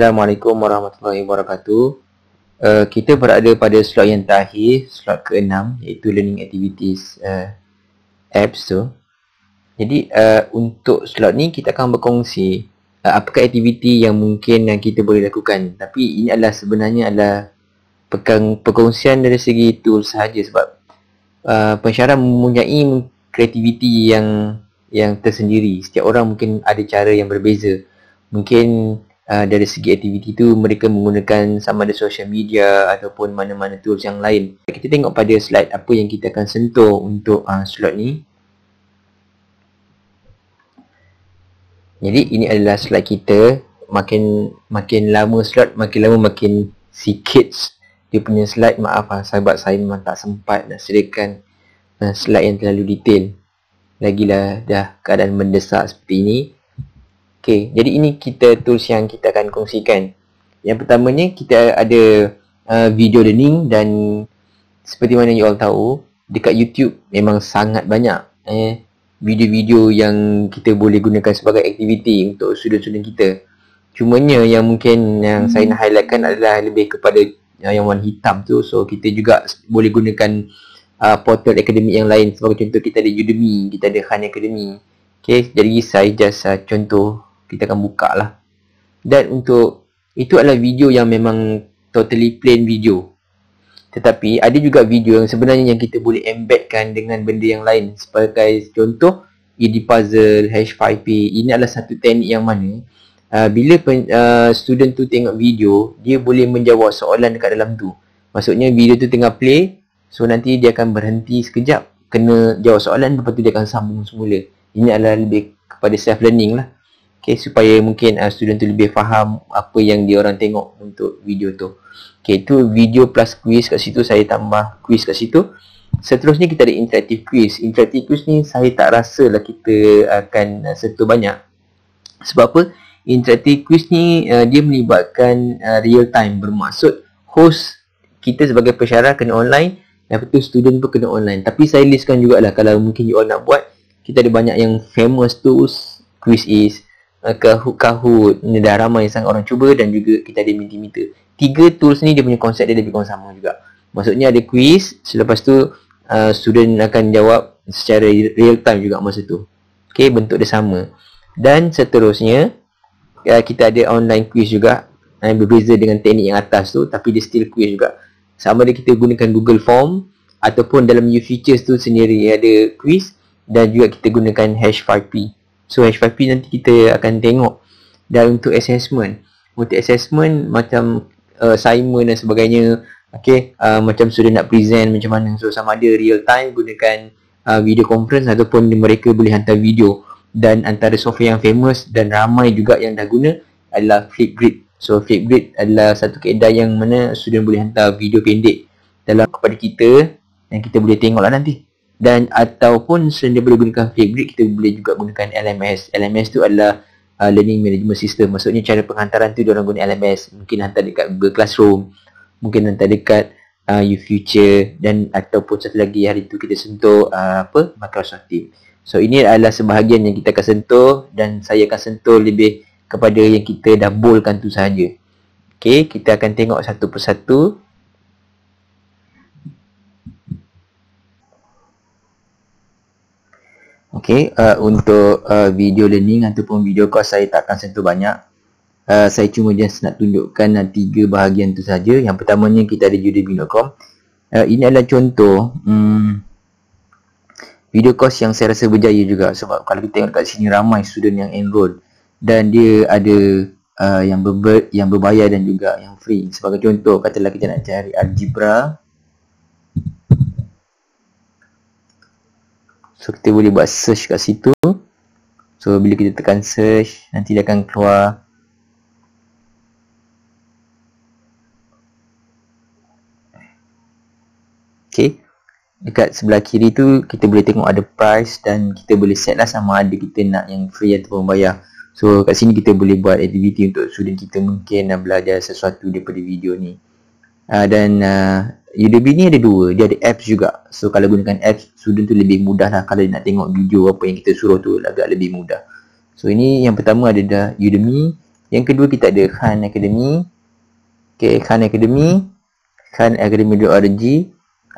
Assalamualaikum warahmatullahi wabarakatuh. Uh, kita berada pada slot yang terakhir, slot ke-6 iaitu learning activities uh, apps tu. Jadi uh, untuk slot ni kita akan berkongsi uh, apakah aktiviti yang mungkin yang kita boleh lakukan. Tapi ini adalah sebenarnya adalah pekan perkongsian dari segi tool sahaja sebab uh, pensyarah mempunyai kreativiti yang yang tersendiri. Setiap orang mungkin ada cara yang berbeza. Mungkin Ah, dari segi aktiviti tu mereka menggunakan sama ada social media ataupun mana-mana tools yang lain. Kita tengok pada slide apa yang kita akan sentuh untuk uh, slot ni. Jadi ini adalah slide kita makin makin lama slot makin lama makin sikit dia punya slide maaf lah sahabat saya memang tak sempat nak sediakan uh, slide yang terlalu detail lagilah dah keadaan mendesak seperti ini Okay, jadi ini kita tools yang kita akan kongsikan. Yang pertamanya kita ada uh, video learning dan seperti mana you all tahu dekat YouTube memang sangat banyak eh video-video yang kita boleh gunakan sebagai aktiviti untuk student-student kita. Cumanya yang mungkin yang hmm. saya nak highlightkan adalah lebih kepada uh, yang warna hitam tu. So kita juga boleh gunakan uh, portal akademik yang lain. Sebagai contoh kita ada Udemy, kita ada Khan Academy. Okay, jadi saya just uh, contoh kita akan buka lah dan untuk itu adalah video yang memang totally plain video tetapi ada juga video yang sebenarnya yang kita boleh embedkan dengan benda yang lain sebagai contoh ED Puzzle, H5P ini adalah satu teknik yang mana uh, bila pen, uh, student tu tengok video dia boleh menjawab soalan dekat dalam tu maksudnya video tu tengah play so nanti dia akan berhenti sekejap kena jawab soalan lepas tu dia akan sambung semula ini adalah lebih kepada self learning lah Okay, supaya mungkin uh, student tu lebih faham apa yang dia orang tengok untuk video tu. Okay, tu video plus quiz kat situ. Saya tambah quiz kat situ. Seterusnya kita ada interactive quiz. Interactive quiz ni saya tak rasa lah kita akan uh, sentuh banyak. Sebab apa? Interactive quiz ni uh, dia melibatkan uh, real time. Bermaksud host kita sebagai pesyarah kena online. Lepas tu student pun kena online. Tapi saya listkan jugalah kalau mungkin you all nak buat. Kita ada banyak yang famous tu Quiz is kahut-kahut eh, ni dah ramai sangat orang cuba dan juga kita ada mentimeter tiga tools ni dia punya konsep dia lebih kurang sama juga maksudnya ada quiz selepas tu uh, student akan jawab secara real time juga masa tu Okay, bentuk dia sama dan seterusnya uh, kita ada online quiz juga yang berbeza dengan teknik yang atas tu tapi dia still quiz juga sama ada kita gunakan google form ataupun dalam new features tu sendiri ada quiz dan juga kita gunakan hash 5p So H5P nanti kita akan tengok dan untuk assessment. Untuk assessment macam uh, assignment dan sebagainya okay, uh, macam sudah nak present macam mana so sama ada real time gunakan uh, video conference ataupun mereka boleh hantar video dan antara software yang famous dan ramai juga yang dah guna adalah Flipgrid so Flipgrid adalah satu keadaan yang mana student boleh hantar video pendek dalam kepada kita yang kita boleh tengok lah nanti dan ataupun sendiri boleh gunakan Flipgrid kita boleh juga gunakan LMS LMS tu adalah uh, learning management system maksudnya cara penghantaran tu orang guna LMS mungkin hantar dekat Google Classroom mungkin hantar dekat uh, Ufuture dan ataupun satu lagi hari tu kita sentuh uh, apa Microsoft Teams so ini adalah sebahagian yang kita akan sentuh dan saya akan sentuh lebih kepada yang kita dah bolkan tu sahaja Okay, kita akan tengok satu persatu. ok, uh, untuk uh, video learning ataupun video course saya takkan sentuh banyak uh, saya cuma just nak tunjukkan uh, tiga bahagian tu saja. yang pertamanya kita ada judulbin.com uh, ini adalah contoh um, video course yang saya rasa berjaya juga sebab kalau kita tengok kat sini ramai student yang enroll dan dia ada uh, yang, berber, yang berbayar dan juga yang free sebagai contoh katalah kita nak cari algebra So kita boleh buat search kat situ So bila kita tekan search Nanti dia akan keluar Okay Dekat sebelah kiri tu Kita boleh tengok ada price Dan kita boleh set lah sama ada kita nak yang free atau bayar So kat sini kita boleh buat aktiviti untuk student kita mungkin nak belajar sesuatu daripada video ni uh, Dan uh, YouTube ini ada dua, dia ada apps juga. So kalau gunakan apps, student tu lebih mudah lah kalau nak tengok video apa yang kita suruh tu agak lebih mudah. So ini yang pertama ada dah Udemy, yang kedua kita ada Khan Academy. Okay, Khan Academy, Khan Academy.org.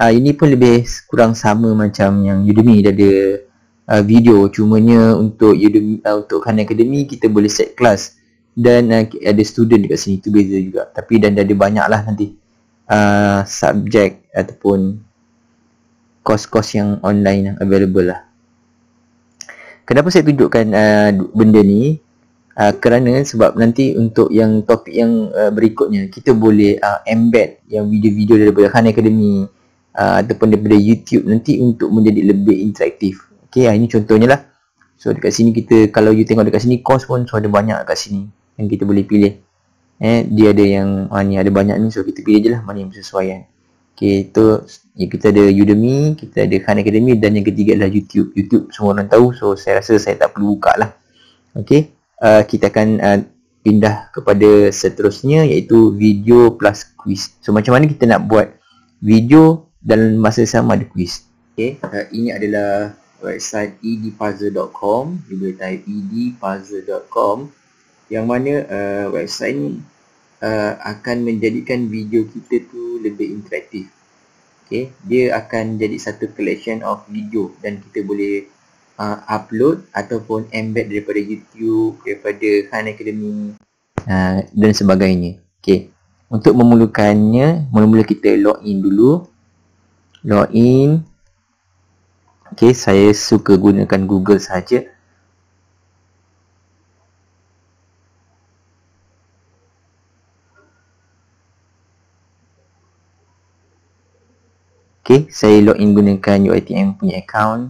Ah uh, ini pun lebih kurang sama macam yang Udemy dia ada uh, video cumanya untuk Udemy uh, untuk Khan Academy kita boleh set kelas dan uh, ada student dekat sini tu beza juga tapi dan dia ada banyak lah nanti uh, subject ataupun kos-kos yang online yang available lah. Kenapa saya tunjukkan uh, benda ni? Uh, kerana sebab nanti untuk yang topik yang uh, berikutnya kita boleh uh, embed yang video-video daripada Khan Academy uh, ataupun daripada YouTube nanti untuk menjadi lebih interaktif. Okey, ah, ini contohnya lah. So dekat sini kita kalau you tengok dekat sini kos pun so ada banyak dekat sini yang kita boleh pilih eh dia ada yang ah, ni ada banyak ni so kita pilih je lah mana yang bersesuaian eh. Okay, itu ya, kita ada Udemy, kita ada Khan Academy dan yang ketiga adalah YouTube. YouTube semua orang tahu so saya rasa saya tak perlu buka lah. Okay, uh, ah, kita akan uh, pindah kepada seterusnya iaitu video plus quiz. So macam mana kita nak buat video dan masa sama ada quiz. Okay, uh, ah, ini adalah website edpuzzle.com. You boleh edpuzzle.com yang mana uh, website ni uh, akan menjadikan video kita tu lebih interaktif. Okay, dia akan jadi satu collection of video dan kita boleh uh, upload ataupun embed daripada YouTube, daripada Khan Academy uh, dan sebagainya. Okay, untuk memulakannya, mula-mula kita in dulu. Log in. Okay, saya suka gunakan Google saja. Okey, saya login gunakan UiTM punya account.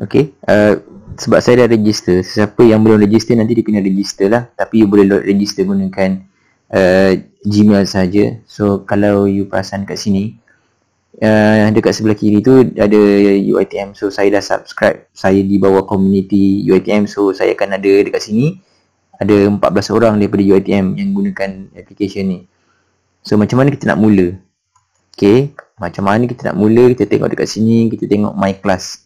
Okey, uh, sebab saya dah register, sesiapa yang belum register nanti dia kena register lah. Tapi you boleh register gunakan uh, Gmail saja. So kalau you perasan kat sini, uh, dekat sebelah kiri tu ada UITM so saya dah subscribe saya di bawah community UITM so saya akan ada dekat sini ada 14 orang daripada UITM yang gunakan application ni so macam mana kita nak mula Okay, macam mana kita nak mula, kita tengok dekat sini, kita tengok my class.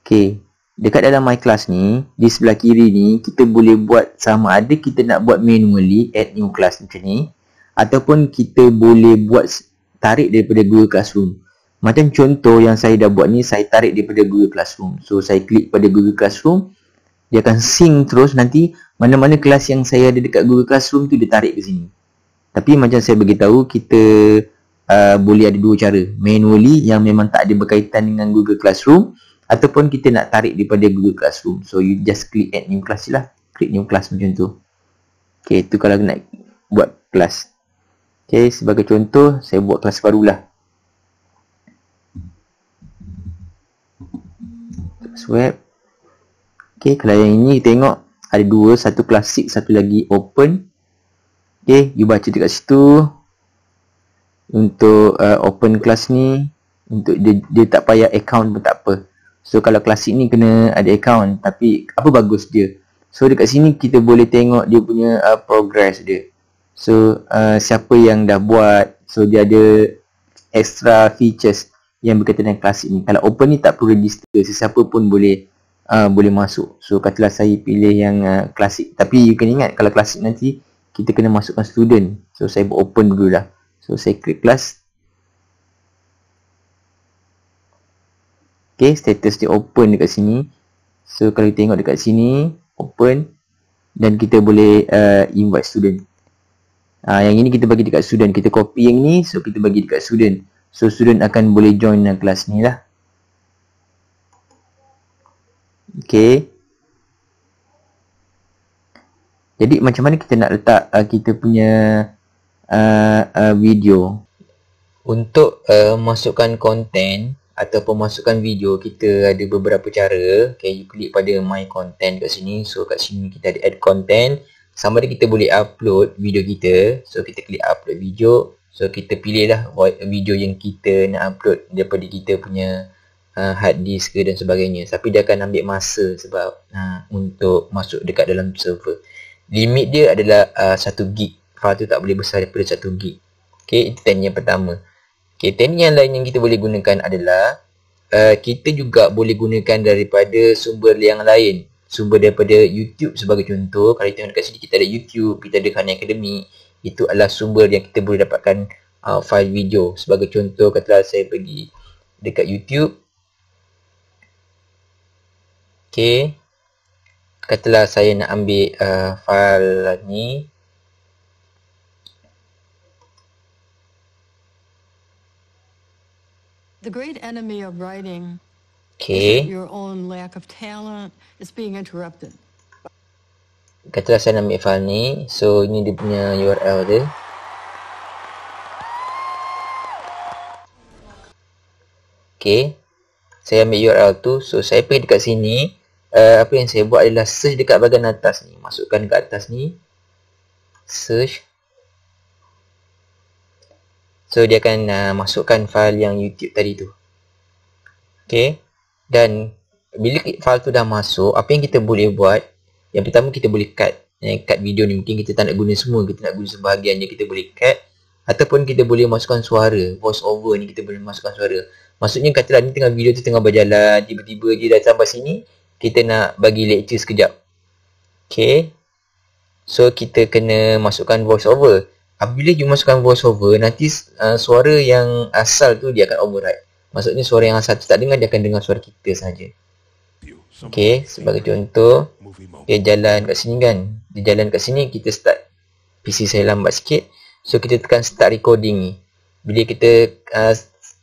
Okay, dekat dalam my class ni, di sebelah kiri ni, kita boleh buat sama ada kita nak buat manually add new class macam ni ataupun kita boleh buat tarik daripada Google Classroom. Macam contoh yang saya dah buat ni, saya tarik daripada Google Classroom. So, saya klik pada Google Classroom, dia akan sync terus nanti mana-mana kelas yang saya ada dekat Google Classroom tu dia tarik ke sini. Tapi macam saya bagi tahu, kita uh, boleh ada dua cara. Manually yang memang tak ada berkaitan dengan Google Classroom ataupun kita nak tarik daripada Google Classroom. So, you just click add new class lah. klik new class macam tu. Okay, tu kalau nak buat kelas. Okay, sebagai contoh, saya buat kelas baru lah. Kelas web. Okay, kelas yang ini tengok ada dua, satu klasik, satu lagi open. Okay, you baca dekat situ. Untuk uh, open kelas ni, untuk dia, dia tak payah account pun tak apa. So, kalau klasik ni kena ada account. Tapi, apa bagus dia? So, dekat sini kita boleh tengok dia punya uh, progress dia. So uh, siapa yang dah buat So dia ada extra features yang berkaitan dengan klasik ni Kalau open ni tak perlu register Sesiapa pun boleh uh, boleh masuk So katalah saya pilih yang uh, klasik Tapi you kena ingat kalau klasik nanti Kita kena masukkan student So saya buat open dulu lah So saya klik kelas Okay status dia open dekat sini So kalau tengok dekat sini Open Dan kita boleh uh, invite student Ah yang ini kita bagi dekat student. Kita copy yang ni so kita bagi dekat student. So student akan boleh join dalam kelas ni lah. Okay. Jadi macam mana kita nak letak uh, kita punya uh, uh, video. Untuk uh, masukkan konten atau masukkan video, kita ada beberapa cara. Okay, you klik pada my content kat sini. So kat sini kita ada add content sama ada kita boleh upload video kita so kita klik upload video so kita pilihlah video yang kita nak upload daripada kita punya uh, hard disk ke dan sebagainya tapi dia akan ambil masa sebab uh, untuk masuk dekat dalam server limit dia adalah uh, 1 gig file tu tak boleh besar daripada 1 gig Okay, itu teknik yang pertama Okay, teknik yang lain yang kita boleh gunakan adalah uh, kita juga boleh gunakan daripada sumber yang lain sumber daripada YouTube sebagai contoh. Kalau kita tengok dekat sini kita ada YouTube, kita ada Khan Academy. Itu adalah sumber yang kita boleh dapatkan uh, file video. Sebagai contoh, katalah saya pergi dekat YouTube. Okay. Katalah saya nak ambil uh, file ni. The great enemy of writing Okay. Your own lack of talent is being interrupted. Katalah saya nak ambil file ni. So ini dia punya URL dia. Okay. Saya ambil URL tu. So saya pergi dekat sini. Uh, apa yang saya buat adalah search dekat bahagian atas ni. Masukkan dekat atas ni. Search. So dia akan uh, masukkan file yang YouTube tadi tu. Okay dan bila file tu dah masuk apa yang kita boleh buat yang pertama kita boleh cut eh, cut video ni mungkin kita tak nak guna semua kita nak guna sebahagiannya kita boleh cut ataupun kita boleh masukkan suara voice over ni kita boleh masukkan suara maksudnya katalah ni tengah video tu tengah berjalan tiba-tiba dia dah sampai sini kita nak bagi lecture sekejap Okay So kita kena masukkan voice over Apabila you masukkan voice over Nanti uh, suara yang asal tu dia akan override Maksudnya suara yang satu tak dengar dia akan dengar suara kita saja. Okey, sebagai contoh dia jalan kat sini kan. Dia jalan kat sini kita start PC saya lambat sikit. So kita tekan start recording ni. Bila kita uh,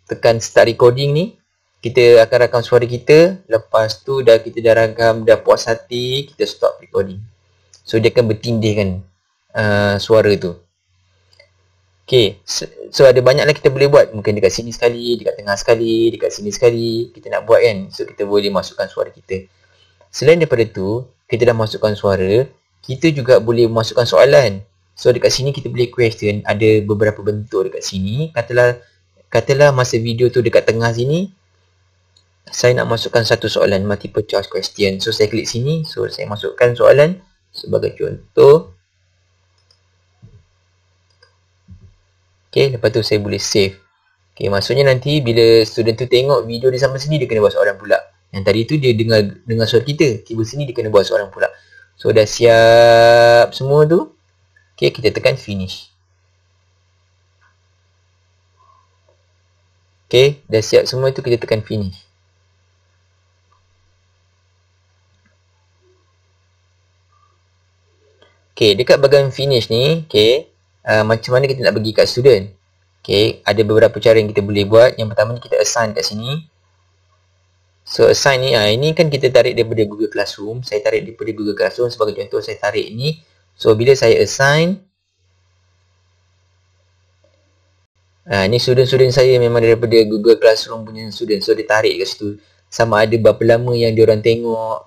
tekan start recording ni, kita akan rakam suara kita. Lepas tu dah kita dah rakam, dah puas hati, kita stop recording. So dia akan bertindih kan uh, suara tu. Okay, so, so ada banyak lah kita boleh buat. Mungkin dekat sini sekali, dekat tengah sekali, dekat sini sekali. Kita nak buat kan? So kita boleh masukkan suara kita. Selain daripada tu, kita dah masukkan suara, kita juga boleh masukkan soalan. So dekat sini kita boleh question, ada beberapa bentuk dekat sini. Katalah katalah masa video tu dekat tengah sini, saya nak masukkan satu soalan, multiple choice question. So saya klik sini, so saya masukkan soalan sebagai contoh. Okay, lepas tu saya boleh save. Okay, maksudnya nanti bila student tu tengok video dia sama sini, dia kena buat soalan pula. Yang tadi tu dia dengar dengar suara kita. tiba sini dia kena buat soalan pula. So, dah siap semua tu. Okay, kita tekan finish. Okay, dah siap semua tu kita tekan finish. Okay, dekat bagian finish ni, okay, Uh, macam mana kita nak bagi kat student. Okay, ada beberapa cara yang kita boleh buat. Yang pertama kita assign kat sini. So assign ni, uh, ini kan kita tarik daripada Google Classroom. Saya tarik daripada Google Classroom sebagai contoh saya tarik ni. So bila saya assign, uh, ni student-student saya memang daripada Google Classroom punya student. So dia tarik kat situ. Sama ada berapa lama yang diorang tengok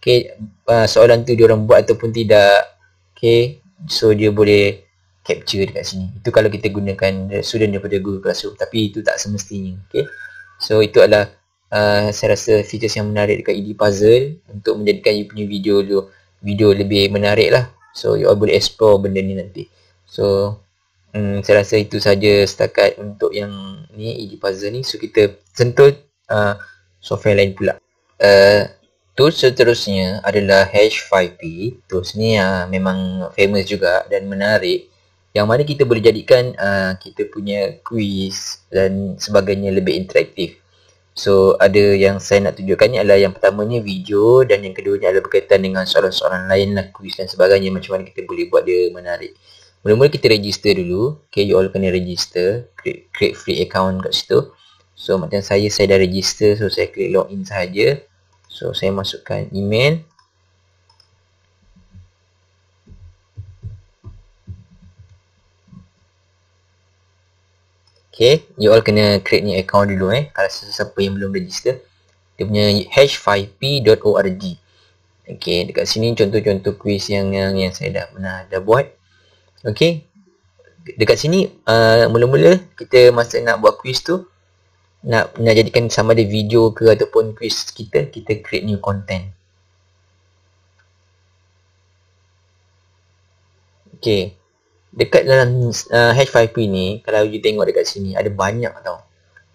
okay, uh, soalan tu diorang buat ataupun tidak. Okay, so dia boleh capture dekat sini. Itu kalau kita gunakan student daripada Google Classroom tapi itu tak semestinya. Okay. So itu adalah uh, saya rasa features yang menarik dekat ID Puzzle untuk menjadikan you punya video tu video lebih menarik lah. So you all boleh explore benda ni nanti. So um, saya rasa itu saja setakat untuk yang ni ID Puzzle ni. So kita sentuh uh, software lain pula. Uh, tools seterusnya adalah H5P. Tools ni uh, memang famous juga dan menarik yang mana kita boleh jadikan uh, kita punya quiz dan sebagainya lebih interaktif. So ada yang saya nak tunjukkan ni adalah yang pertamanya video dan yang keduanya adalah berkaitan dengan soalan-soalan lain lah quiz dan sebagainya macam mana kita boleh buat dia menarik. Mula-mula kita register dulu. Okay, you all kena register. Create, create free account kat situ. So macam saya, saya dah register. So saya klik login saja. So saya masukkan email. Okay, you all kena create new account dulu eh. Kalau sesiapa yang belum register. Dia punya h5p.org. Okay, dekat sini contoh-contoh quiz yang, yang yang saya dah pernah dah buat. Okay. Dekat sini, uh, mula-mula uh, kita masa nak buat quiz tu, nak nak jadikan sama ada video ke ataupun quiz kita, kita create new content. Okay dekat dalam uh, H5P ni kalau you tengok dekat sini ada banyak tau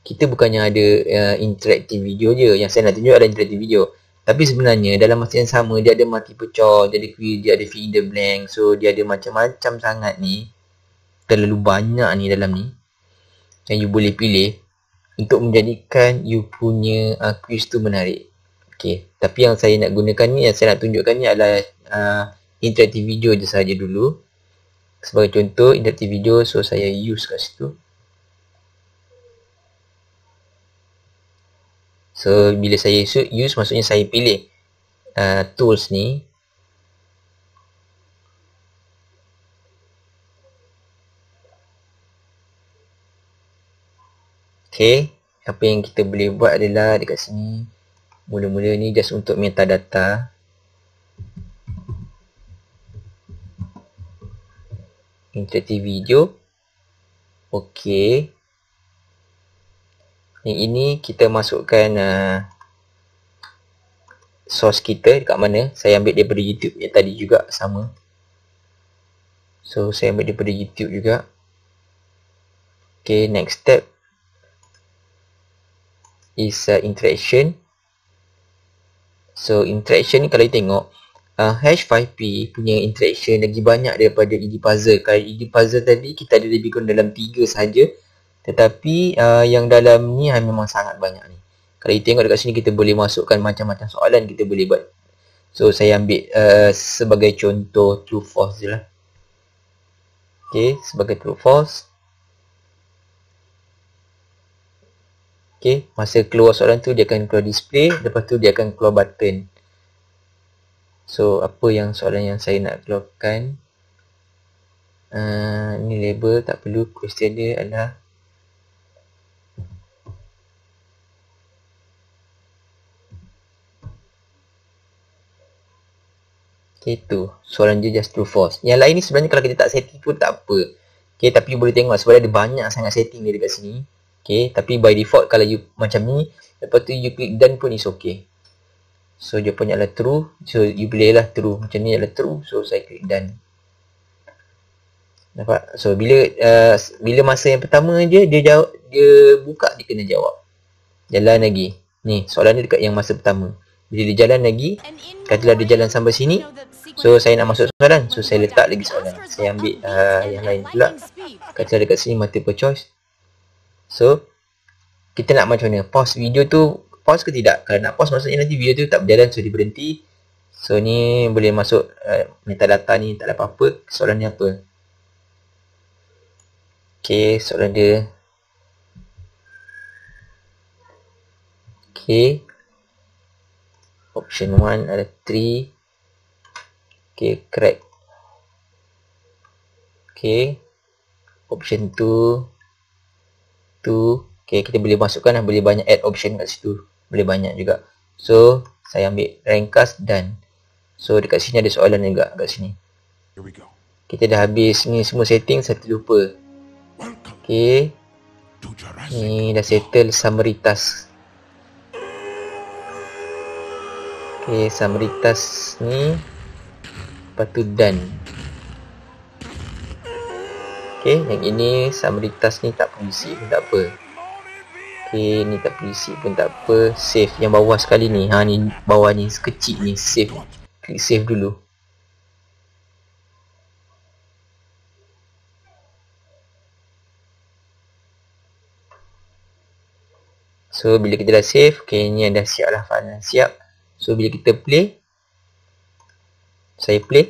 kita bukannya ada uh, interaktif video je yang saya nak tunjuk ada interaktif video tapi sebenarnya dalam masa yang sama dia ada mati pecah, jadi ada quiz, dia ada fill the blank so dia ada macam-macam sangat ni terlalu banyak ni dalam ni yang you boleh pilih untuk menjadikan you punya uh, quiz tu menarik Okay. tapi yang saya nak gunakan ni yang saya nak tunjukkan ni adalah uh, interaktif video je saja dulu sebagai contoh inductive video so saya use kat situ so bila saya use maksudnya saya pilih uh, tools ni Okay, apa yang kita boleh buat adalah dekat sini Mula-mula ni just untuk metadata interactive video okey yang ini kita masukkan uh, source kita dekat mana saya ambil daripada youtube yang tadi juga sama so saya ambil daripada youtube juga okey next step is uh, interaction so interaction ni kalau tengok uh, ah, H5P punya interaction lagi banyak daripada ED puzzle. Kalau ED puzzle tadi kita ada lebih kurang dalam 3 saja. Tetapi uh, yang dalam ni uh, memang sangat banyak ni. Kalau kita tengok dekat sini kita boleh masukkan macam-macam soalan kita boleh buat. So saya ambil uh, sebagai contoh true false je lah. Okay, sebagai true false. Okay, masa keluar soalan tu dia akan keluar display. Lepas tu dia akan keluar button. So apa yang soalan yang saya nak keluarkan uh, Ni label tak perlu question dia adalah Okay, tu. Soalan dia just true false. Yang lain ni sebenarnya kalau kita tak setting pun tak apa. Okay, tapi boleh tengok sebab ada banyak sangat setting dia dekat sini. Okay, tapi by default kalau you macam ni, lepas tu you click done pun is okay so jawapannya punya adalah true so you boleh lah true macam ni adalah true so saya klik done nampak so bila uh, bila masa yang pertama je dia jawab dia buka dia kena jawab jalan lagi ni soalan ni dekat yang masa pertama bila dia jalan lagi katilah dia jalan sampai sini so saya nak masuk soalan so saya letak lagi soalan saya ambil uh, yang lain pula katilah dekat sini multiple choice so kita nak macam mana pause video tu pause ke tidak Kalau nak pause maksudnya nanti video tu tak berjalan so dia berhenti So ni boleh masuk uh, eh, metadata ni tak ada apa-apa Soalan ni apa Okay soalan dia Okay Option 1 ada 3 Okay crack Okay Option 2 2 Okay, kita boleh masukkan lah. Boleh banyak add option kat situ boleh banyak juga. So, saya ambil ringkas dan so dekat sini ada soalan juga dekat sini. Kita dah habis ni semua setting saya terlupa. Okey. Ni dah settle summary task. Okey, summary task ni lepas tu done. Okey, yang ini summary task ni tak fungsi, tak apa. Okay, ni tak berisi pun tak apa. Save yang bawah sekali ni. Ha ni bawah ni kecil ni save. Klik save dulu. So bila kita dah save, okay ni dah siap lah file dah siap. So bila kita play saya play.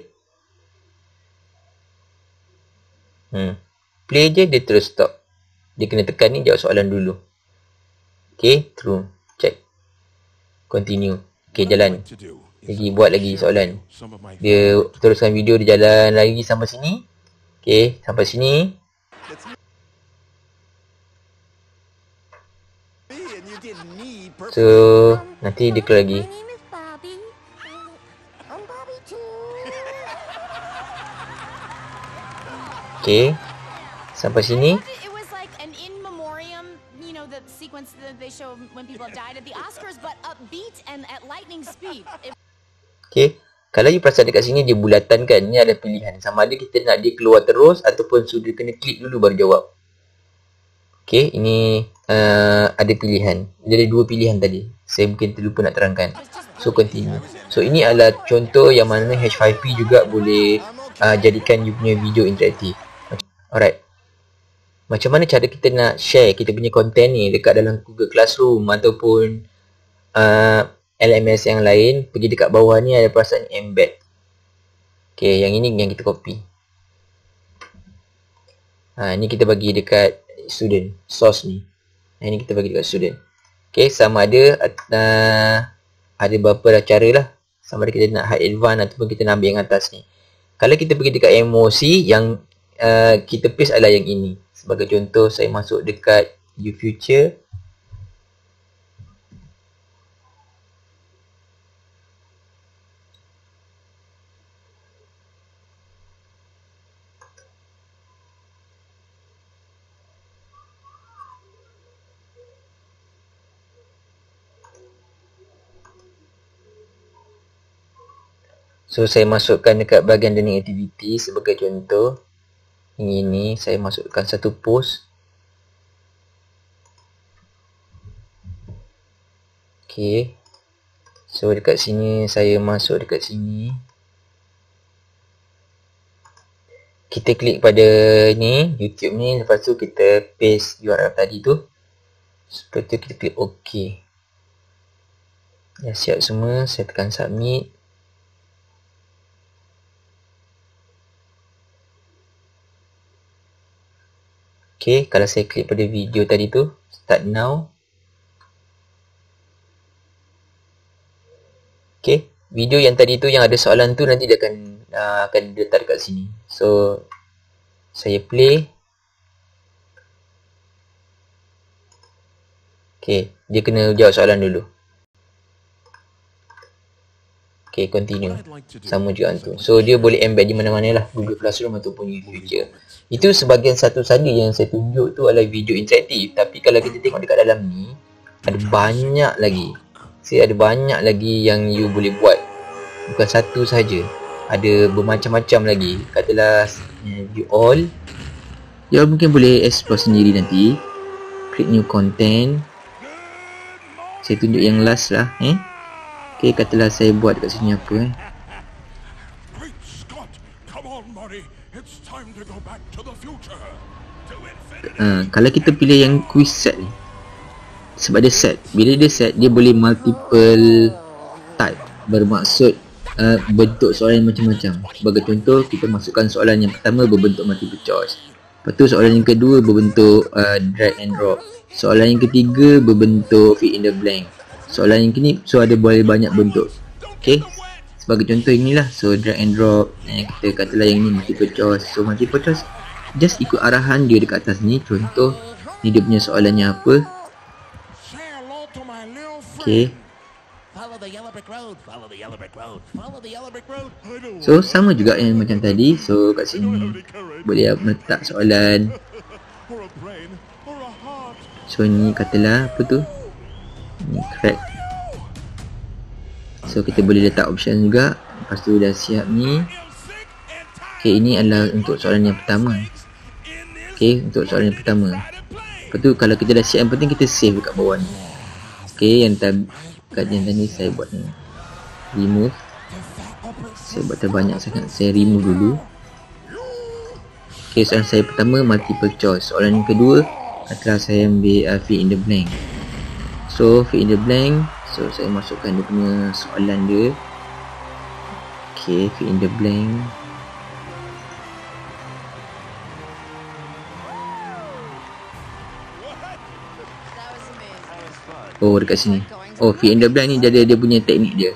Hmm. Play je dia terus stop. Dia kena tekan ni jawab soalan dulu. Okay, true. Check. Continue. Okay, jalan. Lagi buat lagi soalan. Dia teruskan video dia jalan lagi sampai sini. Okay, sampai sini. So, nanti dia keluar lagi. Okay. Sampai sini. they show when people have died at the Oscars, but upbeat and at lightning speed. Okay. Kalau you perasan dekat sini, dia bulatan kan. Ni ada pilihan. Sama ada kita nak dia keluar terus ataupun sudah kena klik dulu baru jawab. Okay, ini uh, ada pilihan. Dia dua pilihan tadi. Saya mungkin terlupa nak terangkan. So, continue. So, ini adalah contoh yang mana H5P juga boleh uh, jadikan you punya video interaktif. Okay. Alright macam mana cara kita nak share kita punya konten ni dekat dalam Google Classroom ataupun uh, LMS yang lain pergi dekat bawah ni ada perasaan embed ok yang ini yang kita copy ha, ni kita bagi dekat student source ni ha, ini kita bagi dekat student ok sama ada uh, ada beberapa dah cara lah sama ada kita nak high advance ataupun kita nak ambil yang atas ni kalau kita pergi dekat emosi yang uh, kita paste adalah yang ini Sebagai contoh saya masuk dekat U future So saya masukkan dekat bahagian learning activity sebagai contoh yang ini saya masukkan satu post ok so dekat sini saya masuk dekat sini kita klik pada ni youtube ni lepas tu kita paste url tadi tu seperti tu kita klik ok dah siap semua saya tekan submit ok, kalau saya klik pada video tadi tu start now ok, video yang tadi tu yang ada soalan tu nanti dia akan uh, akan diletak dekat sini so, saya play ok, dia kena jawab soalan dulu ok, continue sama juga tu so, dia boleh embed di mana-mana lah Google Classroom ataupun YouTube je itu sebagian satu saja yang saya tunjuk tu adalah video interaktif. Tapi kalau kita tengok dekat dalam ni, ada banyak lagi. Saya ada banyak lagi yang you boleh buat. Bukan satu saja. Ada bermacam-macam lagi. Katalah eh, you all. You all mungkin boleh explore sendiri nanti. Create new content. Saya tunjuk yang last lah. Eh? Okay, katalah saya buat dekat sini apa. Eh? Ah, kalau kita pilih yang quiz set ni sebab dia set bila dia set dia boleh multiple type bermaksud uh, bentuk soalan yang macam-macam sebagai contoh kita masukkan soalan yang pertama berbentuk multiple choice lepas tu soalan yang kedua berbentuk uh, drag and drop soalan yang ketiga berbentuk fit in the blank soalan yang kini so ada boleh banyak bentuk Okay, sebagai contoh inilah so drag and drop eh, kita katalah yang ni multiple choice so multiple choice just ikut arahan dia dekat atas ni contoh ni dia punya soalannya apa Okay. So sama juga yang macam tadi So kat sini Boleh letak soalan So ni katalah apa tu Ni crack So kita boleh letak option juga Lepas tu dah siap ni Okay ini adalah untuk soalan yang pertama Okay untuk soalan yang pertama Lepas tu kalau kita dah siap yang penting kita save dekat bawah ni Okay yang tadi Kat yang tadi saya buat ni Remove Saya buat terbanyak sangat Saya remove dulu Okay soalan saya pertama multiple choice Soalan yang kedua adalah saya ambil uh, fit in the blank So fit in the blank So saya masukkan dia punya soalan dia Okay fill in the blank Oh dekat sini Oh fill in the blank ni jadi dia punya teknik dia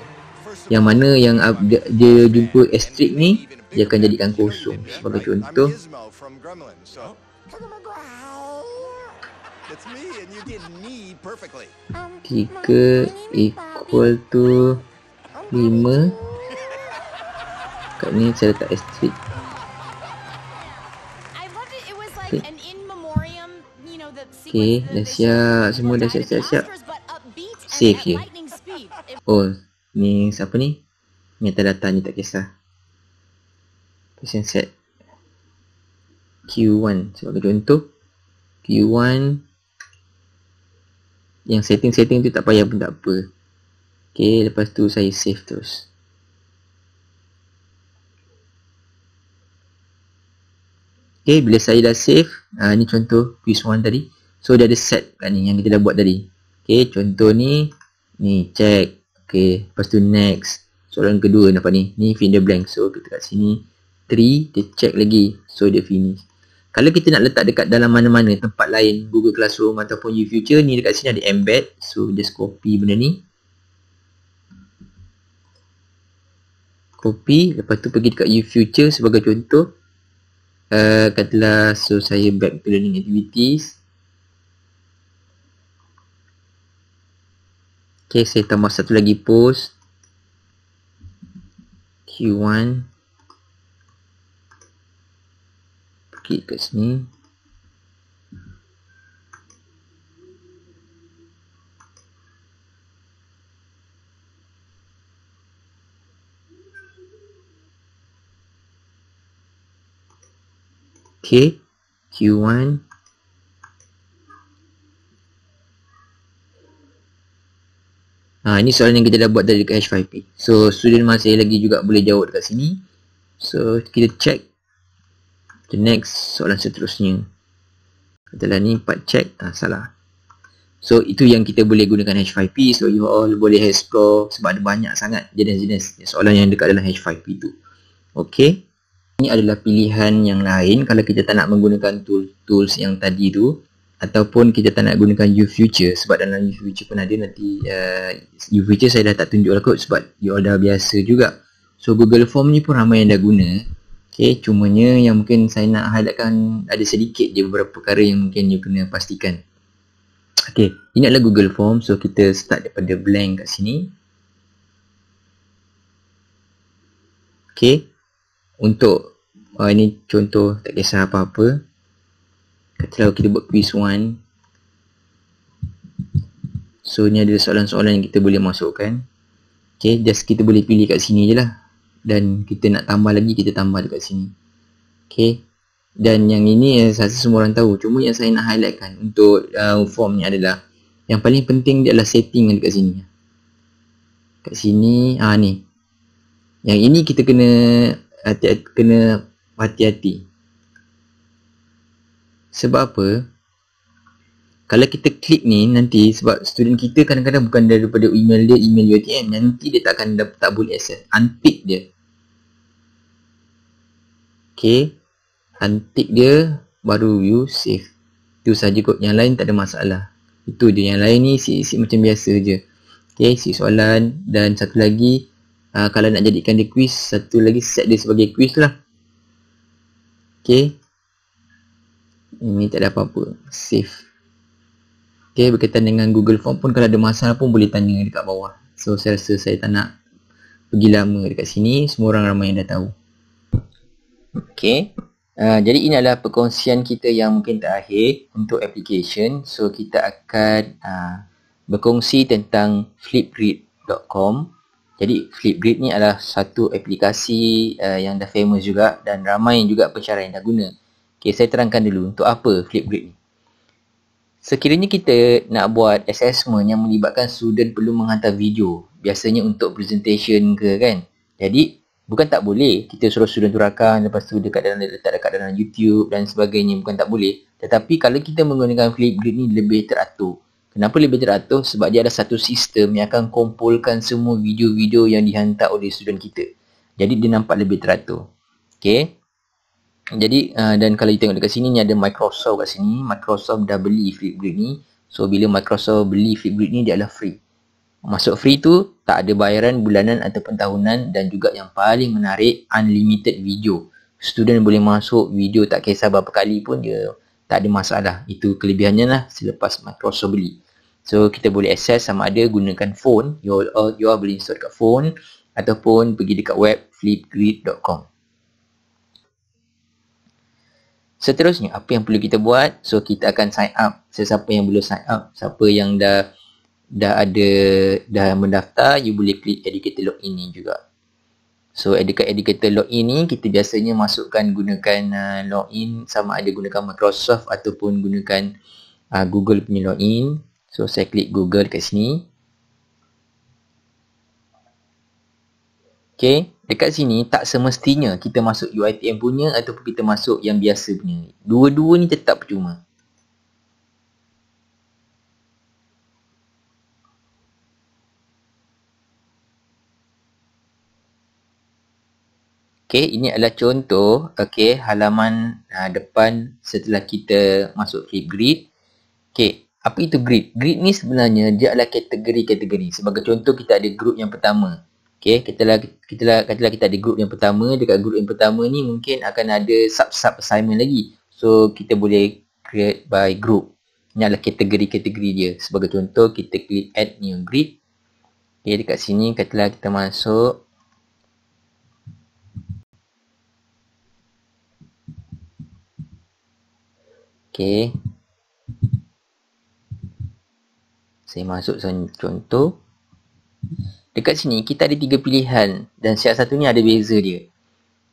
Yang mana yang dia, jumpa asterisk ni Dia akan jadikan kosong Sebagai contoh Tiga, me and you did equal to 5. Kat ni saya letak asterisk. Okay, dah siap. Semua dah siap-siap. siap. Save je. Oh, ni siapa ni? Metadata ni tak kisah. Percent set. Q1 sebagai contoh. Q1 yang setting-setting tu tak payah pun tak apa ok lepas tu saya save terus ok bila saya dah save uh, ni contoh quiz 1 tadi so dia ada set kat lah ni yang kita dah buat tadi ok contoh ni ni check ok lepas tu next soalan kedua nampak ni ni fill blank so kita kat sini 3 dia check lagi so dia finish kalau kita nak letak dekat dalam mana-mana tempat lain Google Classroom ataupun YouFuture ni dekat sini ada embed so just copy benda ni copy lepas tu pergi dekat YouFuture sebagai contoh uh, katalah so saya back to learning activities Okay saya tambah satu lagi post Q1 sikit kat sini ok q1 ha, ini soalan yang kita dah buat tadi dekat h5p so student masih lagi juga boleh jawab dekat sini so kita check The next soalan seterusnya adalah ni part check ah, salah. So itu yang kita boleh gunakan H5P so you all boleh explore sebab ada banyak sangat jenis-jenis soalan yang dekat dalam H5P tu. Okay, Ini adalah pilihan yang lain kalau kita tak nak menggunakan tool tools yang tadi tu ataupun kita tak nak gunakan UFuture sebab dalam UFuture pun ada nanti uh, UFuture saya dah tak tunjuklah kot sebab you all dah biasa juga. So Google Form ni pun ramai yang dah guna Okay, cumanya yang mungkin saya nak highlightkan ada sedikit je beberapa perkara yang mungkin you kena pastikan. Okay, ini adalah Google Form. So, kita start daripada blank kat sini. Okay, untuk uh, ini contoh tak kisah apa-apa. Kalau kita buat quiz 1. So, ni ada soalan-soalan yang kita boleh masukkan. Okay, just kita boleh pilih kat sini je lah dan kita nak tambah lagi kita tambah dekat sini okey dan yang ini yang saya semua orang tahu cuma yang saya nak highlightkan untuk uh, form ni adalah yang paling penting dia adalah setting dekat sini dekat sini ah ni yang ini kita kena hati -hati, kena hati-hati sebab apa kalau kita klik ni nanti sebab student kita kadang-kadang bukan daripada email dia email UTM nanti dia tak akan tak boleh access unpick dia Okay. antik dia. Baru you save. Itu saja kot. Yang lain tak ada masalah. Itu je. Yang lain ni isi-isi macam biasa je. Okay. Isi soalan. Dan satu lagi. Uh, kalau nak jadikan dia quiz. Satu lagi set dia sebagai quiz lah. Okay. Ini tak ada apa-apa. Save. Okay. Berkaitan dengan Google Form pun. Kalau ada masalah pun boleh tanya dekat bawah. So saya rasa saya tak nak pergi lama dekat sini. Semua orang ramai yang dah tahu. Okay. Uh, ah, jadi ini adalah perkongsian kita yang mungkin terakhir untuk application. So kita akan uh, berkongsi tentang flipgrid.com. Jadi flipgrid ni adalah satu aplikasi uh, yang dah famous juga dan ramai yang juga pencara yang dah guna. Okay, saya terangkan dulu untuk apa flipgrid ni. Sekiranya kita nak buat assessment yang melibatkan student perlu menghantar video, biasanya untuk presentation ke kan. Jadi bukan tak boleh kita suruh student tu rakam lepas tu dekat dalam letak dekat dalam YouTube dan sebagainya bukan tak boleh tetapi kalau kita menggunakan Flipgrid ni lebih teratur kenapa lebih teratur sebab dia ada satu sistem yang akan kumpulkan semua video-video yang dihantar oleh student kita jadi dia nampak lebih teratur ok jadi uh, dan kalau kita tengok dekat sini ni ada Microsoft kat sini Microsoft dah beli Flipgrid ni so bila Microsoft beli Flipgrid ni dia adalah free Masuk free tu tak ada bayaran bulanan ataupun tahunan dan juga yang paling menarik unlimited video. Student boleh masuk video tak kisah berapa kali pun dia tak ada masalah. Itu kelebihannya lah selepas Microsoft beli. So kita boleh access sama ada gunakan phone, you all, you all boleh install dekat phone ataupun pergi dekat web flipgrid.com. Seterusnya, apa yang perlu kita buat? So, kita akan sign up. Sesiapa yang belum sign up, siapa yang dah dah ada dah mendaftar you boleh klik educator login ni juga so dekat educator login ni kita biasanya masukkan gunakan uh, login sama ada gunakan Microsoft ataupun gunakan uh, Google punya login so saya klik Google kat sini Okay, dekat sini tak semestinya kita masuk UITM punya ataupun kita masuk yang biasa punya. Dua-dua ni tetap percuma. Okey, ini adalah contoh okey halaman uh, depan setelah kita masuk flip grid. Okey, apa itu grid? Grid ni sebenarnya dia adalah kategori-kategori. Sebagai contoh kita ada group yang pertama. Okey, katalah katalah katalah kita ada group yang pertama, dekat grup yang pertama ni mungkin akan ada sub sub assignment lagi. So kita boleh create by group. Ini adalah kategori-kategori dia. Sebagai contoh kita klik add new grid. Okey, dekat sini katalah kita masuk Okey. Saya masuk contoh. Dekat sini kita ada tiga pilihan dan setiap satu ni ada beza dia.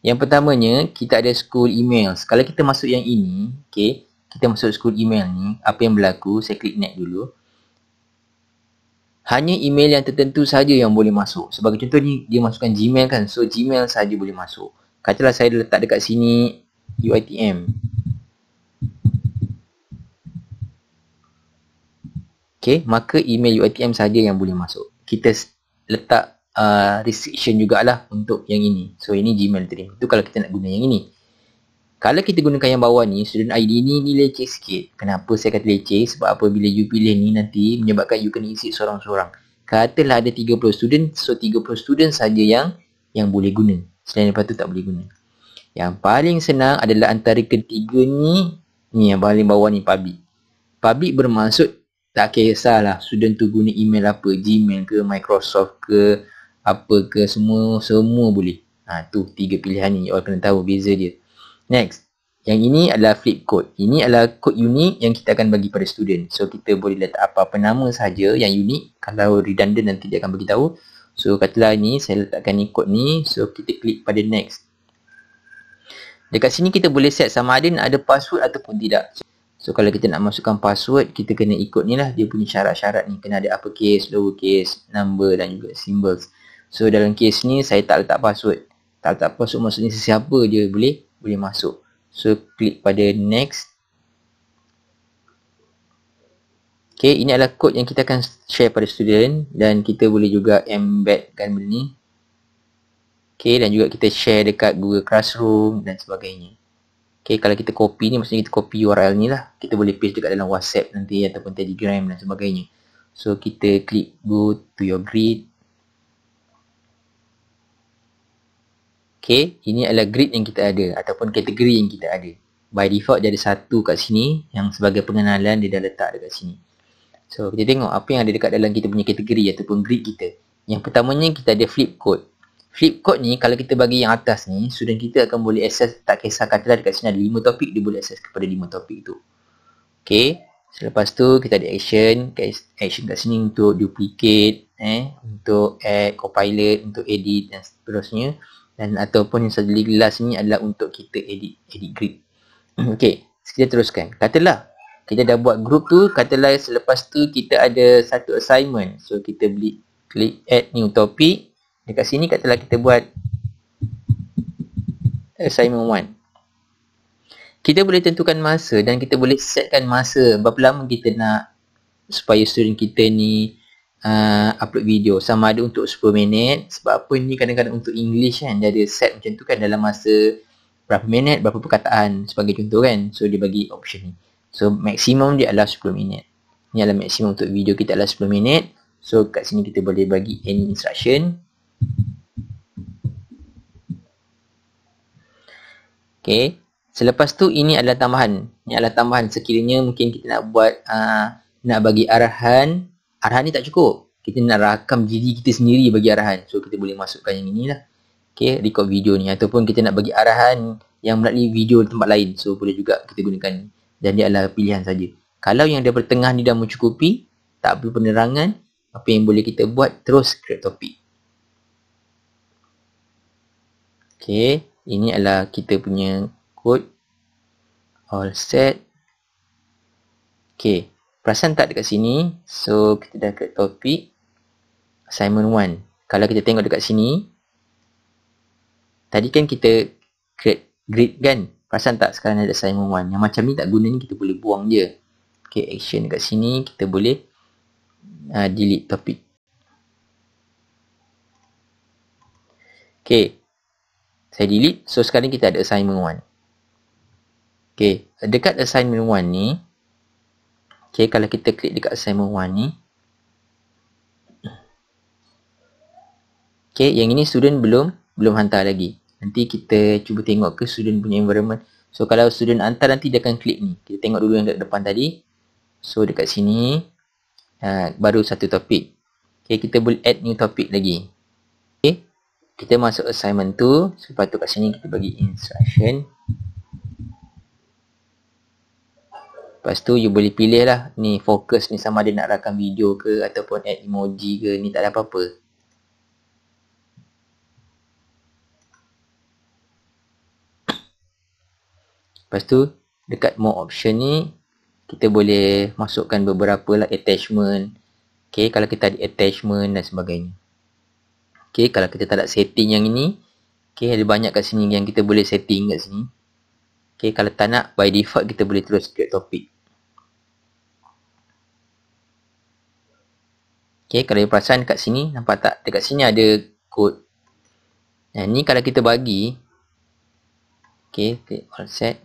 Yang pertamanya kita ada school email. Kalau kita masuk yang ini, okey, kita masuk school email ni, apa yang berlaku? Saya klik next dulu. Hanya email yang tertentu saja yang boleh masuk. Sebagai contoh ni dia masukkan Gmail kan. So Gmail saja boleh masuk. Katalah saya letak dekat sini UITM. Okay, maka email UITM saja yang boleh masuk. Kita letak uh, restriction jugalah untuk yang ini. So, ini Gmail tadi. Itu kalau kita nak guna yang ini. Kalau kita gunakan yang bawah ni, student ID ni, ni leceh sikit. Kenapa saya kata leceh? Sebab apa bila you pilih ni nanti menyebabkan you kena isi seorang-seorang. Katalah ada 30 student, so 30 student saja yang yang boleh guna. Selain daripada tu tak boleh guna. Yang paling senang adalah antara ketiga ni, ni yang paling bawah ni, public. Public bermaksud tak kisahlah student tu guna email apa gmail ke microsoft ke apa ke semua semua boleh ha tu tiga pilihan ni awak kena tahu beza dia next yang ini adalah flip code ini adalah kod unik yang kita akan bagi pada student so kita boleh letak apa-apa nama saja yang unik kalau redundant nanti dia akan bagi tahu so katalah ni saya letakkan ni kod ni so kita klik pada next dekat sini kita boleh set sama ada ada password ataupun tidak so, So kalau kita nak masukkan password, kita kena ikut ni lah dia punya syarat-syarat ni. Kena ada uppercase, lowercase, number dan juga symbols. So dalam case ni saya tak letak password. Tak letak password maksudnya sesiapa dia boleh boleh masuk. So klik pada next. Okay, ini adalah kod yang kita akan share pada student dan kita boleh juga embedkan benda ni. Okay, dan juga kita share dekat Google Classroom dan sebagainya. Okay, kalau kita copy ni, maksudnya kita copy URL ni lah. Kita boleh paste dekat dalam WhatsApp nanti ataupun Telegram dan sebagainya. So, kita klik go to your grid. Okay, ini adalah grid yang kita ada ataupun kategori yang kita ada. By default, dia ada satu kat sini yang sebagai pengenalan dia dah letak dekat sini. So, kita tengok apa yang ada dekat dalam kita punya kategori ataupun grid kita. Yang pertamanya, kita ada flip code flip code ni kalau kita bagi yang atas ni student kita akan boleh access tak kisah katalah dekat sini ada 5 topik dia boleh access kepada 5 topik tu ok selepas tu kita ada action action kat sini untuk duplicate eh untuk add copilot untuk edit dan seterusnya dan ataupun yang satu lagi last ni adalah untuk kita edit edit grid ok kita teruskan katalah kita dah buat group tu katalah selepas tu kita ada satu assignment so kita klik klik add new topic Dekat sini katalah kita buat eh, assignment 1. Kita boleh tentukan masa dan kita boleh setkan masa berapa lama kita nak supaya student kita ni uh, upload video. Sama ada untuk 10 minit sebab apa ni kadang-kadang untuk English kan. Dia ada set macam tu kan dalam masa berapa minit, berapa perkataan sebagai contoh kan. So dia bagi option ni. So maksimum dia adalah 10 minit. Ni adalah maksimum untuk video kita adalah 10 minit. So kat sini kita boleh bagi any instruction Okey. Selepas tu ini adalah tambahan. Ini adalah tambahan sekiranya mungkin kita nak buat uh, nak bagi arahan. Arahan ni tak cukup. Kita nak rakam diri kita sendiri bagi arahan. So kita boleh masukkan yang inilah. Okay. Record video ni. Ataupun kita nak bagi arahan yang melalui video tempat lain. So boleh juga kita gunakan Dan dia adalah pilihan saja. Kalau yang daripada pertengahan ni dah mencukupi, tak perlu penerangan, apa yang boleh kita buat, terus create topic. Okay ini adalah kita punya kod all set ok perasan tak dekat sini so kita dah ke topik assignment 1 kalau kita tengok dekat sini tadi kan kita create grid kan perasan tak sekarang ada assignment 1 yang macam ni tak guna ni kita boleh buang je ok action dekat sini kita boleh uh, delete topik ok saya delete. So, sekarang kita ada assignment 1. Okay. Dekat assignment 1 ni. Okay. Kalau kita klik dekat assignment 1 ni. Okay. Yang ini student belum belum hantar lagi. Nanti kita cuba tengok ke student punya environment. So, kalau student hantar nanti dia akan klik ni. Kita tengok dulu yang dekat depan tadi. So, dekat sini. Uh, baru satu topik. Okay. Kita boleh add new topik lagi kita masuk assignment tu sebab tu kat sini kita bagi instruction lepas tu you boleh pilih lah ni fokus ni sama ada nak rakam video ke ataupun add emoji ke ni tak ada apa-apa lepas tu dekat more option ni kita boleh masukkan beberapa lah attachment ok kalau kita ada attachment dan sebagainya Okey, kalau kita tak nak setting yang ini, okey ada banyak kat sini yang kita boleh setting kat sini. Okey, kalau tak nak by default kita boleh terus ke topik. Okey, kalau perasan kat sini nampak tak dekat sini ada code. Nah, ni kalau kita bagi okey, click all set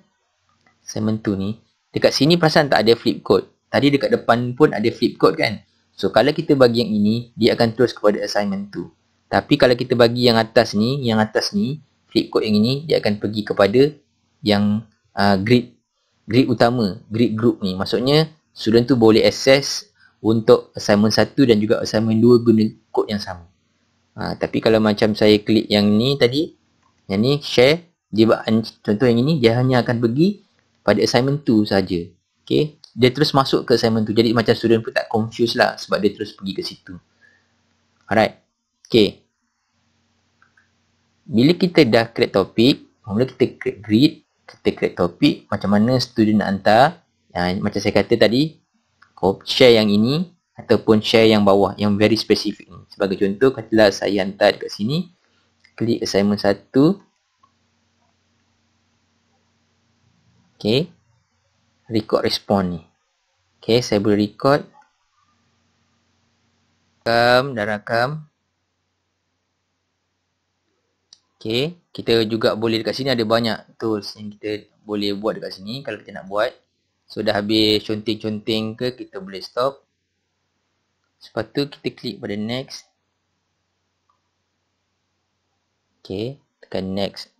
segment tu ni, dekat sini perasan tak ada flip code. Tadi dekat depan pun ada flip code kan? So, kalau kita bagi yang ini, dia akan terus kepada assignment 2. Tapi kalau kita bagi yang atas ni, yang atas ni, flip code yang ini, dia akan pergi kepada yang uh, grid, grid utama, grid group ni. Maksudnya, student tu boleh access untuk assignment satu dan juga assignment dua guna kod yang sama. Ha, tapi kalau macam saya klik yang ni tadi, yang ni share, dia, contoh yang ini, dia hanya akan pergi pada assignment tu saja. Okay. Dia terus masuk ke assignment tu. Jadi macam student pun tak confuse lah sebab dia terus pergi ke situ. Alright. Okay. Bila kita dah create topik, bila kita create grid, kita create topik, macam mana student nak hantar, ya, macam saya kata tadi, share yang ini, ataupun share yang bawah, yang very specific. Sebagai contoh, katalah saya hantar dekat sini, klik assignment 1, Okay. Record respond ni. Okay, saya boleh record. Rakam dan rakam. Okay, kita juga boleh dekat sini ada banyak tools yang kita boleh buat dekat sini kalau kita nak buat. So, dah habis conteng-conteng ke, kita boleh stop. Sebab tu, kita klik pada next. Okay, tekan next.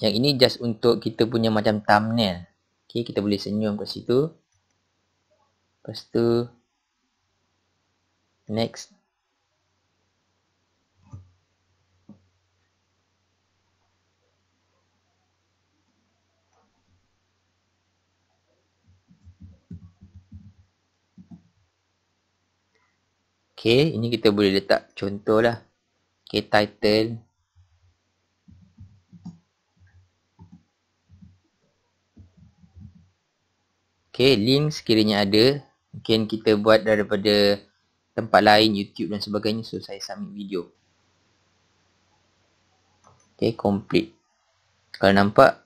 Yang ini just untuk kita punya macam thumbnail. Okay, kita boleh senyum kat situ. Lepas tu, next. Okay, ini kita boleh letak contoh lah. Okay, title. Okay, link sekiranya ada. Mungkin kita buat daripada tempat lain, YouTube dan sebagainya. So, saya submit video. Okay, complete. Kalau nampak,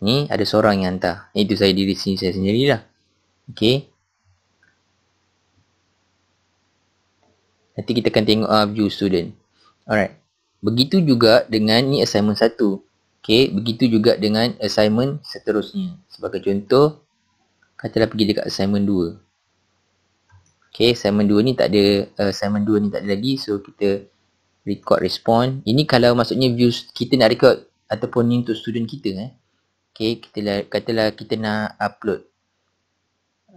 ni ada seorang yang hantar. Itu saya diri sini saya sendirilah. Okay. Nanti kita akan tengok uh, view student. Alright. Begitu juga dengan ni assignment satu. Okay. Begitu juga dengan assignment seterusnya. Sebagai contoh, katalah pergi dekat assignment dua, Okay. Assignment dua ni tak ada. Uh, assignment dua ni tak ada lagi. So, kita record respond. Ini kalau maksudnya views kita nak record ataupun ni untuk student kita. Eh. Okay. Kita lah, katalah kita nak upload.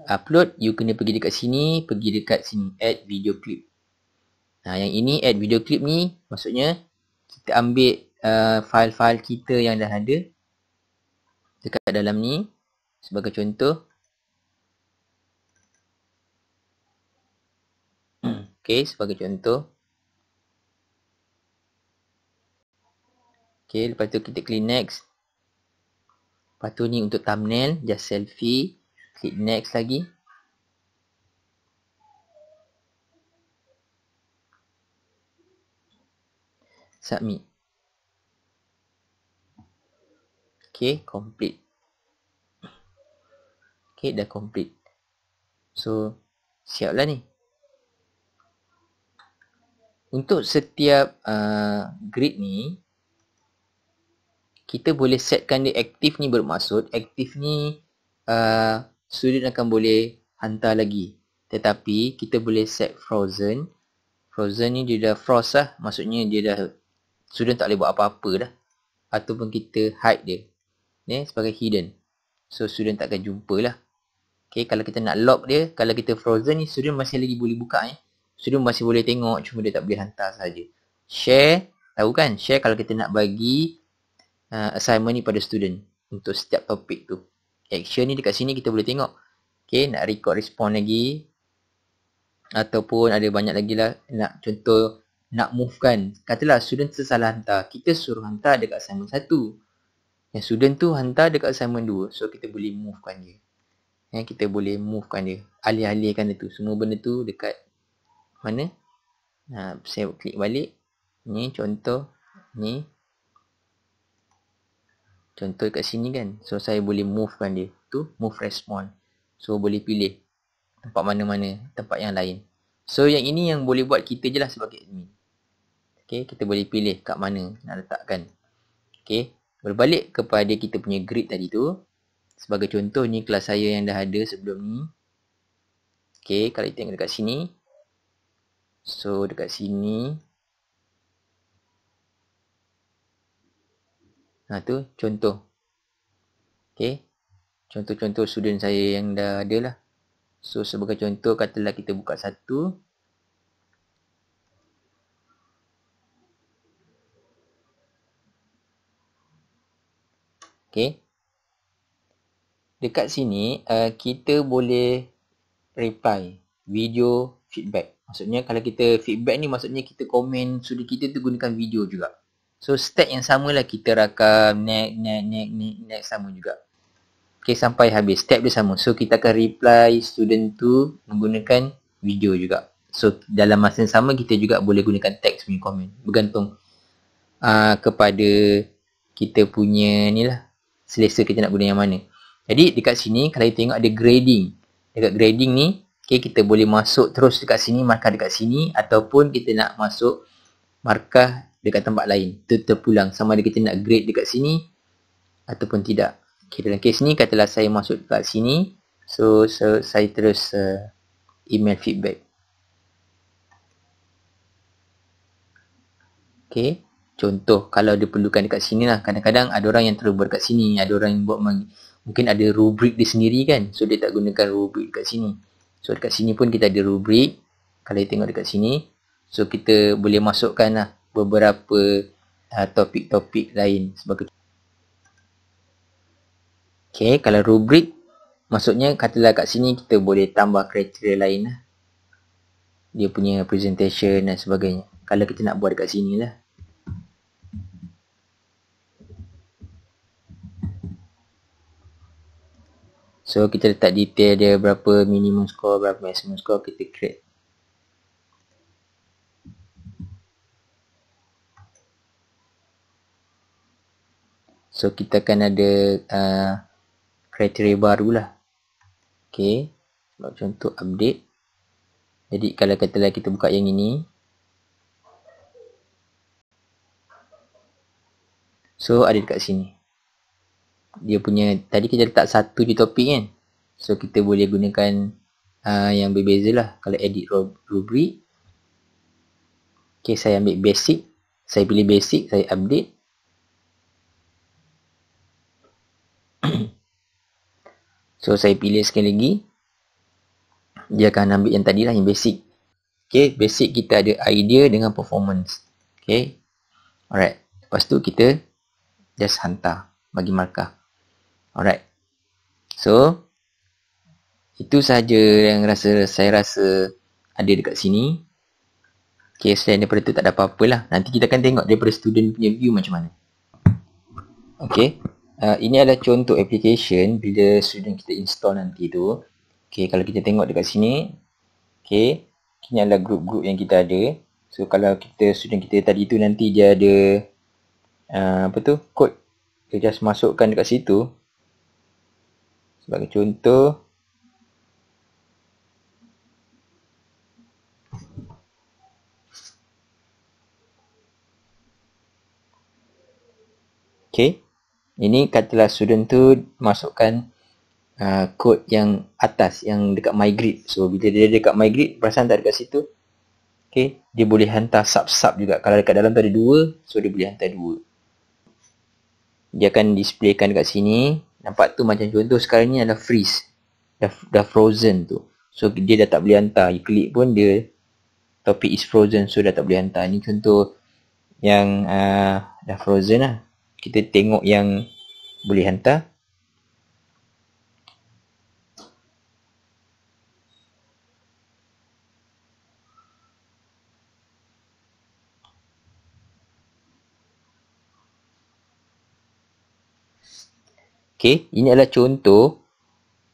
Upload, you kena pergi dekat sini. Pergi dekat sini. Add video clip. Nah ha, yang ini add video clip ni maksudnya kita ambil uh, file-file kita yang dah ada dekat dalam ni sebagai contoh hmm, Okay, sebagai contoh Okay, lepas tu kita klik next Lepas tu ni untuk thumbnail, just selfie Klik next lagi submit. Okay, complete. Okay, dah complete. So, siaplah ni. Untuk setiap uh, grid ni, kita boleh setkan dia aktif ni bermaksud aktif ni uh, student akan boleh hantar lagi. Tetapi, kita boleh set frozen. Frozen ni dia dah frost lah. Maksudnya, dia dah student tak boleh buat apa-apa dah ataupun kita hide dia ni ya, yeah, sebagai hidden so student takkan jumpa lah Okay, kalau kita nak lock dia, kalau kita frozen ni, student masih lagi boleh buka ni. Ya. Eh? Student masih boleh tengok, cuma dia tak boleh hantar saja. Share, tahu kan? Share kalau kita nak bagi uh, assignment ni pada student untuk setiap topik tu. Action ni dekat sini kita boleh tengok. Okay, nak record respond lagi. Ataupun ada banyak lagi lah. Nak contoh nak move kan katalah student tersalah hantar kita suruh hantar dekat assignment 1 yang student tu hantar dekat assignment 2 so kita boleh move kan dia ya, kita boleh move kan dia alih-alihkan dia tu semua benda tu dekat mana ha, saya klik balik ni contoh ni contoh dekat sini kan so saya boleh move kan dia tu move respond so boleh pilih tempat mana-mana tempat yang lain so yang ini yang boleh buat kita je lah sebagai admin Okay, kita boleh pilih kat mana nak letakkan. Okay, berbalik kepada kita punya grid tadi tu. Sebagai contoh ni kelas saya yang dah ada sebelum ni. Okay, kalau kita tengok dekat sini. So, dekat sini. Nah tu contoh. Okay. Contoh-contoh student saya yang dah ada lah. So, sebagai contoh katalah kita buka satu. Okay. Dekat sini, uh, kita boleh reply video feedback. Maksudnya, kalau kita feedback ni, maksudnya kita komen sudi kita tu gunakan video juga. So, step yang samalah kita rakam, next, next, next, next, next, sama juga. Okay, sampai habis. Step dia sama. So, kita akan reply student tu menggunakan video juga. So, dalam masa yang sama, kita juga boleh gunakan text punya komen. Bergantung uh, kepada kita punya ni lah, selesa kita nak guna yang mana. Jadi dekat sini kalau kita tengok ada grading. Dekat grading ni, okay, kita boleh masuk terus dekat sini, markah dekat sini ataupun kita nak masuk markah dekat tempat lain. pulang sama ada kita nak grade dekat sini ataupun tidak. Okay, dalam kes ni katalah saya masuk dekat sini. So, so saya terus uh, email feedback. Okay contoh kalau diperlukan dekat sini lah kadang-kadang ada orang yang terlalu buat dekat sini ada orang yang buat meng, mungkin ada rubrik dia sendiri kan so dia tak gunakan rubrik dekat sini so dekat sini pun kita ada rubrik kalau dia tengok dekat sini so kita boleh masukkan lah beberapa uh, topik-topik lain sebagai Okay, kalau rubrik maksudnya katalah kat sini kita boleh tambah kriteria lain lah. Dia punya presentation dan sebagainya. Kalau kita nak buat dekat sini lah. So kita letak detail dia berapa minimum score, berapa maximum score kita create. So kita akan ada uh, criteria baru lah. Okay. Sebab contoh update. Jadi kalau katalah kita buka yang ini. So ada dekat sini dia punya tadi kita letak satu je topik kan so kita boleh gunakan uh, yang berbeza lah kalau edit rubric ok saya ambil basic saya pilih basic saya update so saya pilih sekali lagi dia akan ambil yang tadi lah yang basic ok basic kita ada idea dengan performance ok alright lepas tu kita just hantar bagi markah Alright. So, itu sahaja yang rasa saya rasa ada dekat sini. Okay, selain daripada tu tak ada apa-apa lah. Nanti kita akan tengok daripada student punya view macam mana. Okay. Uh, ini adalah contoh application bila student kita install nanti tu. Okay, kalau kita tengok dekat sini. Okay. Ini adalah group-group yang kita ada. So, kalau kita student kita tadi tu nanti dia ada uh, apa tu? Code. Kita just masukkan dekat situ. Sebagai contoh Okay Ini katalah student tu masukkan uh, Code yang atas Yang dekat migrate So bila dia dekat migrate Perasan tak dekat situ Okay Dia boleh hantar sub-sub juga Kalau dekat dalam tu ada 2 So dia boleh hantar 2 dia akan displaykan dekat sini Nampak tu macam contoh sekarang ni adalah freeze. Dah, dah frozen tu. So dia dah tak boleh hantar. You klik pun dia topic is frozen so dah tak boleh hantar. Ni contoh yang uh, dah frozen lah. Kita tengok yang boleh hantar. Okey, ini adalah contoh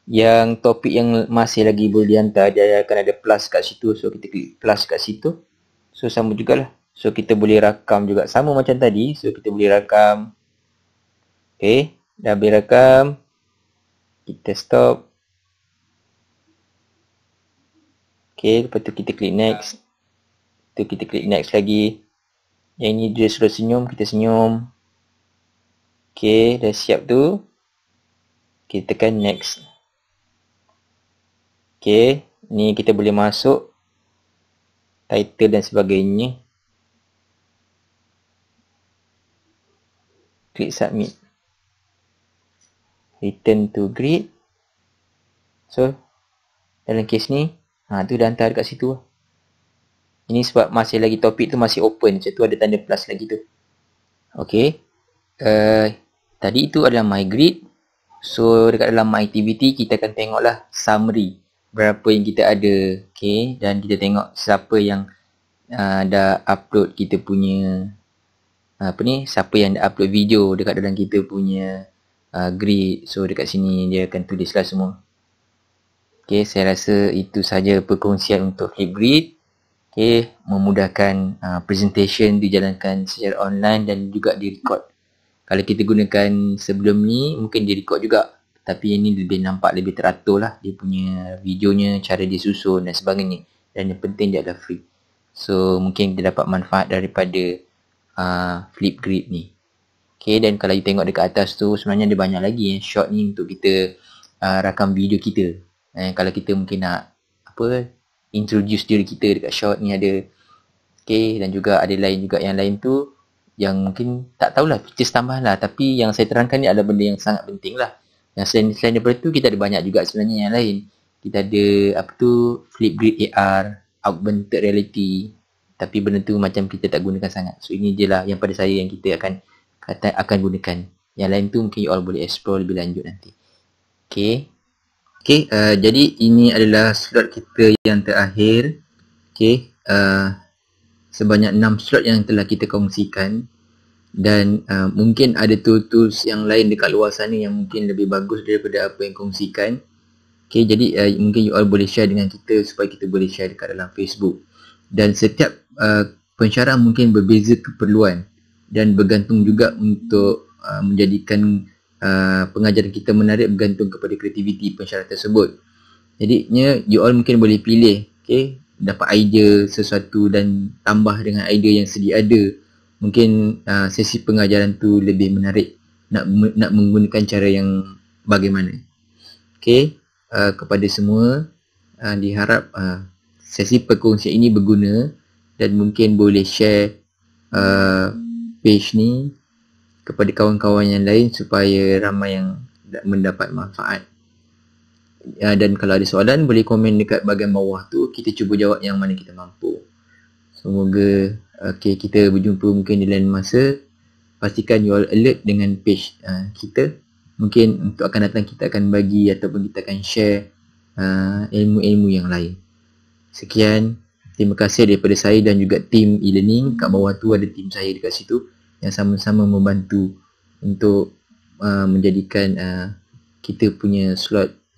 yang topik yang masih lagi boleh dihantar dia akan ada plus kat situ so kita klik plus kat situ so sama jugalah so kita boleh rakam juga sama macam tadi so kita boleh rakam Okay, dah boleh rakam kita stop Okay, lepas tu kita klik next tu kita klik next lagi yang ini dia suruh senyum kita senyum Okay, dah siap tu kita tekan next ok ni kita boleh masuk title dan sebagainya klik submit return to grid so dalam kes ni ha, tu dah hantar dekat situ ini sebab masih lagi topik tu masih open macam tu ada tanda plus lagi tu Okay, uh, tadi itu adalah my grid So dekat dalam my TVT kita akan tengoklah summary berapa yang kita ada. Okay. Dan kita tengok siapa yang uh, dah upload kita punya uh, apa ni siapa yang dah upload video dekat dalam kita punya uh, grid. So dekat sini dia akan tulislah semua. Okay. Saya rasa itu saja perkongsian untuk Hipgrid. Okay. Memudahkan uh, presentation dijalankan secara online dan juga direkod. Kalau kita gunakan sebelum ni mungkin dia record juga tapi yang ni lebih nampak lebih teratur lah dia punya videonya cara dia susun dan sebagainya dan yang penting dia adalah free so mungkin kita dapat manfaat daripada uh, flip grip ni ok dan kalau kita tengok dekat atas tu sebenarnya ada banyak lagi eh, shot ni untuk kita uh, rakam video kita eh, kalau kita mungkin nak apa introduce diri kita dekat shot ni ada ok dan juga ada lain juga yang lain tu yang mungkin tak tahulah fitur tambah lah tapi yang saya terangkan ni ada benda yang sangat penting lah yang selain, selain daripada tu kita ada banyak juga sebenarnya yang lain kita ada apa tu Flip grid AR augmented reality tapi benda tu macam kita tak gunakan sangat so ini je lah yang pada saya yang kita akan kata akan gunakan yang lain tu mungkin you all boleh explore lebih lanjut nanti ok ok uh, jadi ini adalah slot kita yang terakhir ok uh, sebanyak enam slot yang telah kita kongsikan dan uh, mungkin ada tools-tools yang lain dekat luar sana yang mungkin lebih bagus daripada apa yang kongsikan Okay, jadi uh, mungkin you all boleh share dengan kita supaya kita boleh share dekat dalam Facebook dan setiap uh, pensyarah mungkin berbeza keperluan dan bergantung juga untuk uh, menjadikan uh, pengajaran kita menarik bergantung kepada kreativiti pensyarah tersebut jadinya you all mungkin boleh pilih okay, dapat idea sesuatu dan tambah dengan idea yang sedia ada mungkin uh, sesi pengajaran tu lebih menarik nak nak menggunakan cara yang bagaimana okey uh, kepada semua uh, diharap uh, sesi perkongsian ini berguna dan mungkin boleh share uh, page ni kepada kawan-kawan yang lain supaya ramai yang mendapat manfaat Ya, dan kalau ada soalan boleh komen dekat bahagian bawah tu kita cuba jawab yang mana kita mampu. Semoga okay kita berjumpa mungkin di lain masa. Pastikan you all alert dengan page uh, kita. Mungkin untuk akan datang kita akan bagi ataupun kita akan share uh, ilmu-ilmu yang lain. Sekian. Terima kasih daripada saya dan juga tim e-learning. Kat bawah tu ada tim saya dekat situ yang sama-sama membantu untuk uh, menjadikan uh, kita punya slot